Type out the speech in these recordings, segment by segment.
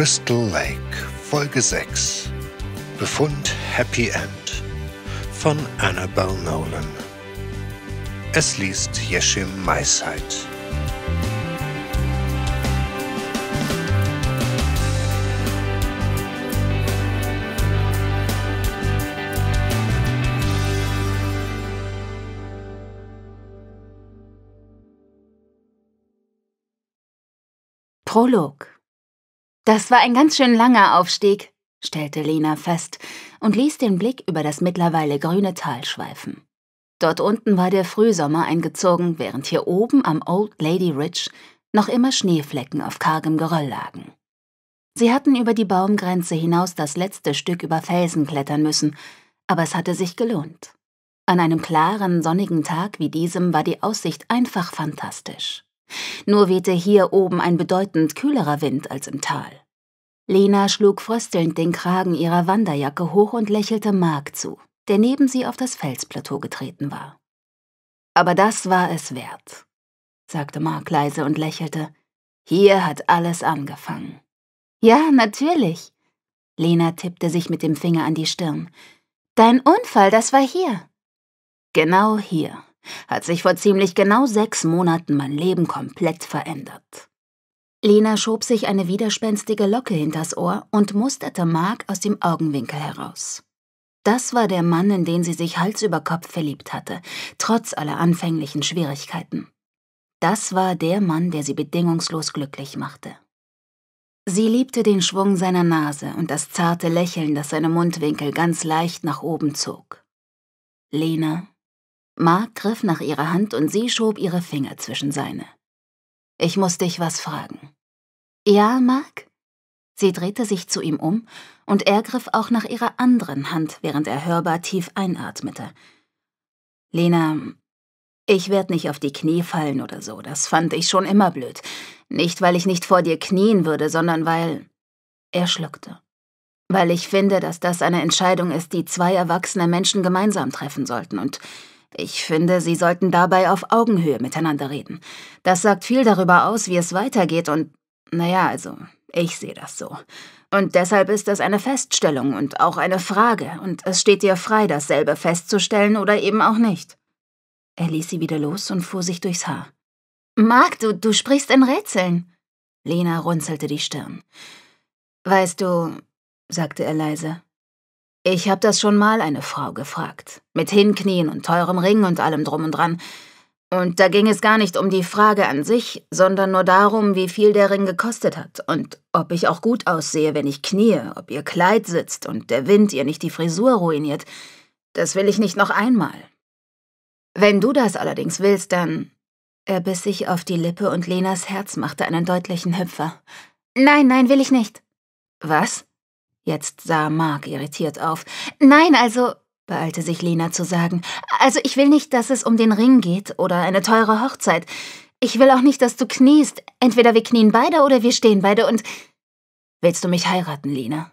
Crystal Lake, Folge 6. Befund Happy End von Annabel Nolan. Es liest Jeschim Meisheit. Prolog das war ein ganz schön langer Aufstieg, stellte Lena fest und ließ den Blick über das mittlerweile grüne Tal schweifen. Dort unten war der Frühsommer eingezogen, während hier oben am Old Lady Ridge noch immer Schneeflecken auf kargem Geröll lagen. Sie hatten über die Baumgrenze hinaus das letzte Stück über Felsen klettern müssen, aber es hatte sich gelohnt. An einem klaren, sonnigen Tag wie diesem war die Aussicht einfach fantastisch. Nur wehte hier oben ein bedeutend kühlerer Wind als im Tal. Lena schlug fröstelnd den Kragen ihrer Wanderjacke hoch und lächelte Mark zu, der neben sie auf das Felsplateau getreten war. Aber das war es wert, sagte Mark leise und lächelte. Hier hat alles angefangen. Ja, natürlich. Lena tippte sich mit dem Finger an die Stirn. Dein Unfall, das war hier. Genau hier hat sich vor ziemlich genau sechs Monaten mein Leben komplett verändert. Lena schob sich eine widerspenstige Locke hinters Ohr und musterte Mark aus dem Augenwinkel heraus. Das war der Mann, in den sie sich Hals über Kopf verliebt hatte, trotz aller anfänglichen Schwierigkeiten. Das war der Mann, der sie bedingungslos glücklich machte. Sie liebte den Schwung seiner Nase und das zarte Lächeln, das seine Mundwinkel ganz leicht nach oben zog. Lena Mark griff nach ihrer Hand und sie schob ihre Finger zwischen seine. Ich muss dich was fragen. Ja, Mark? Sie drehte sich zu ihm um und er griff auch nach ihrer anderen Hand, während er hörbar tief einatmete. Lena, ich werde nicht auf die Knie fallen oder so, das fand ich schon immer blöd. Nicht, weil ich nicht vor dir knien würde, sondern weil... Er schluckte. Weil ich finde, dass das eine Entscheidung ist, die zwei erwachsene Menschen gemeinsam treffen sollten und ich finde, Sie sollten dabei auf Augenhöhe miteinander reden. Das sagt viel darüber aus, wie es weitergeht und, naja, also, ich sehe das so. Und deshalb ist das eine Feststellung und auch eine Frage, und es steht dir frei, dasselbe festzustellen oder eben auch nicht. Er ließ sie wieder los und fuhr sich durchs Haar. Marc, du, du sprichst in Rätseln. Lena runzelte die Stirn. Weißt du, sagte er leise, ich habe das schon mal eine Frau gefragt. Mit Hinknien und teurem Ring und allem drum und dran. Und da ging es gar nicht um die Frage an sich, sondern nur darum, wie viel der Ring gekostet hat und ob ich auch gut aussehe, wenn ich knie, ob ihr Kleid sitzt und der Wind ihr nicht die Frisur ruiniert. Das will ich nicht noch einmal. Wenn du das allerdings willst, dann... Er biss sich auf die Lippe und Lenas Herz machte einen deutlichen Hüpfer. Nein, nein, will ich nicht. Was? Jetzt sah Mark irritiert auf. Nein, also, beeilte sich Lena zu sagen. Also ich will nicht, dass es um den Ring geht oder eine teure Hochzeit. Ich will auch nicht, dass du kniest. Entweder wir knien beide oder wir stehen beide und. Willst du mich heiraten, Lena?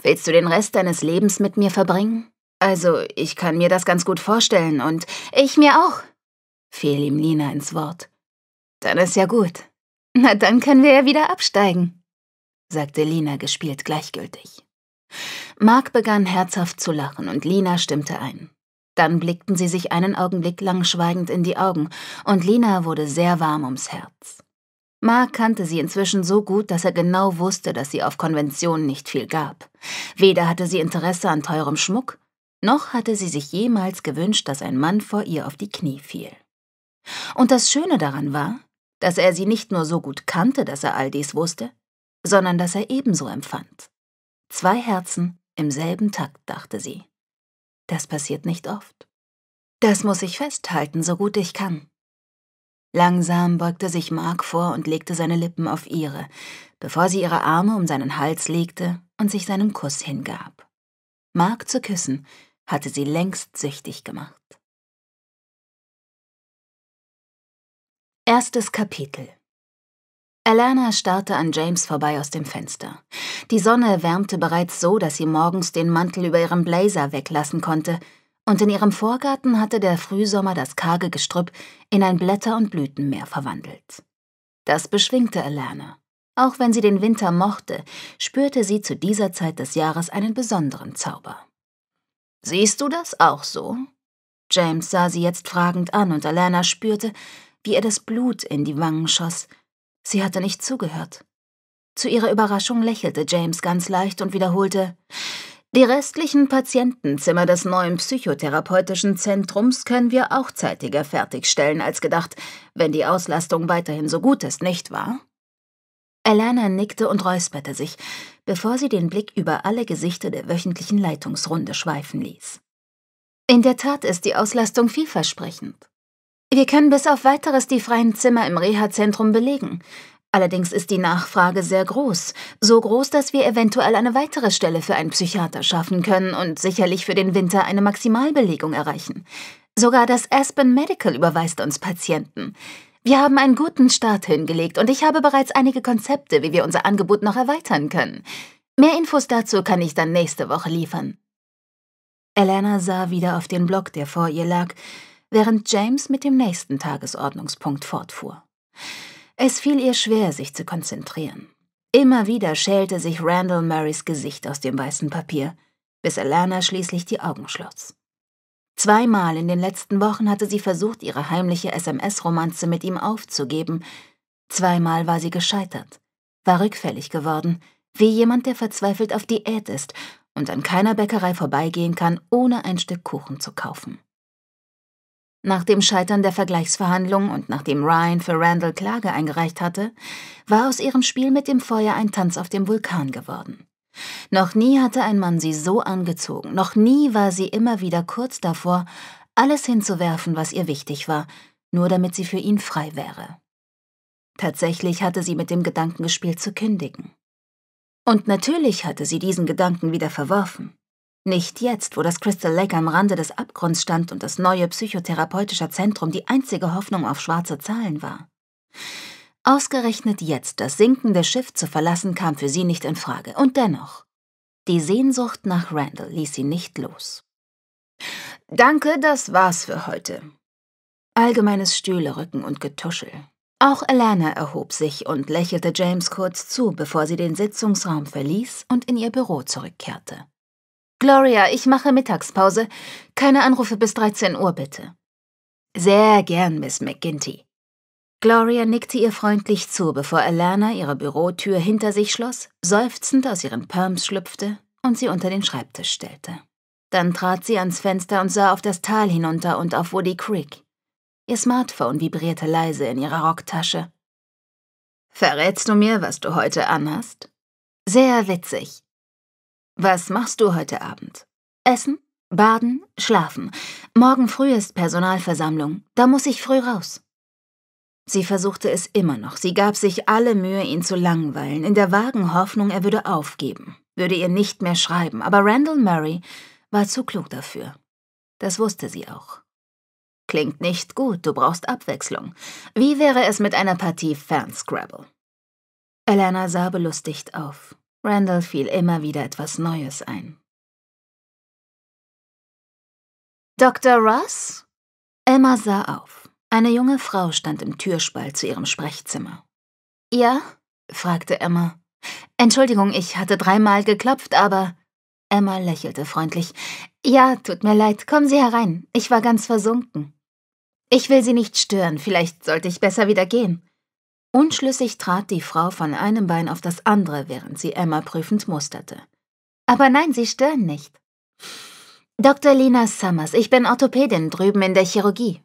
Willst du den Rest deines Lebens mit mir verbringen? Also, ich kann mir das ganz gut vorstellen und ich mir auch, fiel ihm Lina ins Wort. Dann ist ja gut. Na, dann können wir ja wieder absteigen, sagte Lina gespielt gleichgültig. Mark begann herzhaft zu lachen und Lina stimmte ein. Dann blickten sie sich einen Augenblick lang schweigend in die Augen und Lina wurde sehr warm ums Herz. Mark kannte sie inzwischen so gut, dass er genau wusste, dass sie auf Konventionen nicht viel gab. Weder hatte sie Interesse an teurem Schmuck, noch hatte sie sich jemals gewünscht, dass ein Mann vor ihr auf die Knie fiel. Und das Schöne daran war, dass er sie nicht nur so gut kannte, dass er all dies wusste, sondern dass er ebenso empfand. Zwei Herzen im selben Takt, dachte sie. Das passiert nicht oft. Das muss ich festhalten, so gut ich kann. Langsam beugte sich Mark vor und legte seine Lippen auf ihre, bevor sie ihre Arme um seinen Hals legte und sich seinem Kuss hingab. Mark zu küssen hatte sie längst süchtig gemacht. Erstes Kapitel Alana starrte an James vorbei aus dem Fenster. Die Sonne wärmte bereits so, dass sie morgens den Mantel über ihrem Blazer weglassen konnte, und in ihrem Vorgarten hatte der Frühsommer das karge Gestrüpp in ein Blätter- und Blütenmeer verwandelt. Das beschwingte Alana. Auch wenn sie den Winter mochte, spürte sie zu dieser Zeit des Jahres einen besonderen Zauber. Siehst du das auch so? James sah sie jetzt fragend an und Alana spürte, wie ihr das Blut in die Wangen schoss Sie hatte nicht zugehört. Zu ihrer Überraschung lächelte James ganz leicht und wiederholte, die restlichen Patientenzimmer des neuen psychotherapeutischen Zentrums können wir auch zeitiger fertigstellen als gedacht, wenn die Auslastung weiterhin so gut ist, nicht wahr? Elena nickte und räusperte sich, bevor sie den Blick über alle Gesichter der wöchentlichen Leitungsrunde schweifen ließ. In der Tat ist die Auslastung vielversprechend. Wir können bis auf weiteres die freien Zimmer im Reha-Zentrum belegen. Allerdings ist die Nachfrage sehr groß, so groß, dass wir eventuell eine weitere Stelle für einen Psychiater schaffen können und sicherlich für den Winter eine Maximalbelegung erreichen. Sogar das Aspen Medical überweist uns Patienten. Wir haben einen guten Start hingelegt und ich habe bereits einige Konzepte, wie wir unser Angebot noch erweitern können. Mehr Infos dazu kann ich dann nächste Woche liefern. Elena sah wieder auf den Block, der vor ihr lag, während James mit dem nächsten Tagesordnungspunkt fortfuhr. Es fiel ihr schwer, sich zu konzentrieren. Immer wieder schälte sich Randall Murrays Gesicht aus dem weißen Papier, bis Alana schließlich die Augen schloss. Zweimal in den letzten Wochen hatte sie versucht, ihre heimliche SMS-Romanze mit ihm aufzugeben. Zweimal war sie gescheitert, war rückfällig geworden, wie jemand, der verzweifelt auf Diät ist und an keiner Bäckerei vorbeigehen kann, ohne ein Stück Kuchen zu kaufen. Nach dem Scheitern der Vergleichsverhandlung und nachdem Ryan für Randall Klage eingereicht hatte, war aus ihrem Spiel mit dem Feuer ein Tanz auf dem Vulkan geworden. Noch nie hatte ein Mann sie so angezogen, noch nie war sie immer wieder kurz davor, alles hinzuwerfen, was ihr wichtig war, nur damit sie für ihn frei wäre. Tatsächlich hatte sie mit dem Gedanken gespielt zu kündigen. Und natürlich hatte sie diesen Gedanken wieder verworfen. Nicht jetzt, wo das Crystal Lake am Rande des Abgrunds stand und das neue psychotherapeutische Zentrum die einzige Hoffnung auf schwarze Zahlen war. Ausgerechnet jetzt das sinkende Schiff zu verlassen kam für sie nicht in Frage, und dennoch. Die Sehnsucht nach Randall ließ sie nicht los. Danke, das war's für heute. Allgemeines Stühlerücken und Getuschel. Auch Alana erhob sich und lächelte James kurz zu, bevor sie den Sitzungsraum verließ und in ihr Büro zurückkehrte. Gloria, ich mache Mittagspause. Keine Anrufe bis 13 Uhr, bitte. Sehr gern, Miss McGinty. Gloria nickte ihr freundlich zu, bevor Alana ihre Bürotür hinter sich schloss, seufzend aus ihren Perms schlüpfte und sie unter den Schreibtisch stellte. Dann trat sie ans Fenster und sah auf das Tal hinunter und auf Woody Creek. Ihr Smartphone vibrierte leise in ihrer Rocktasche. Verrätst du mir, was du heute anhast? Sehr witzig. Was machst du heute Abend? Essen, baden, schlafen. Morgen früh ist Personalversammlung, da muss ich früh raus. Sie versuchte es immer noch, sie gab sich alle Mühe, ihn zu langweilen, in der vagen Hoffnung, er würde aufgeben, würde ihr nicht mehr schreiben, aber Randall Murray war zu klug dafür. Das wusste sie auch. Klingt nicht gut, du brauchst Abwechslung. Wie wäre es mit einer Partie Fanscrabble? Elena sah belustigt auf. Randall fiel immer wieder etwas Neues ein. Dr. Ross? Emma sah auf. Eine junge Frau stand im Türspalt zu ihrem Sprechzimmer. Ja? fragte Emma. Entschuldigung, ich hatte dreimal geklopft, aber. Emma lächelte freundlich. Ja, tut mir leid, kommen Sie herein. Ich war ganz versunken. Ich will Sie nicht stören, vielleicht sollte ich besser wieder gehen. Unschlüssig trat die Frau von einem Bein auf das andere, während sie Emma prüfend musterte. Aber nein, Sie stören nicht. Dr. Lina Summers, ich bin Orthopädin drüben in der Chirurgie.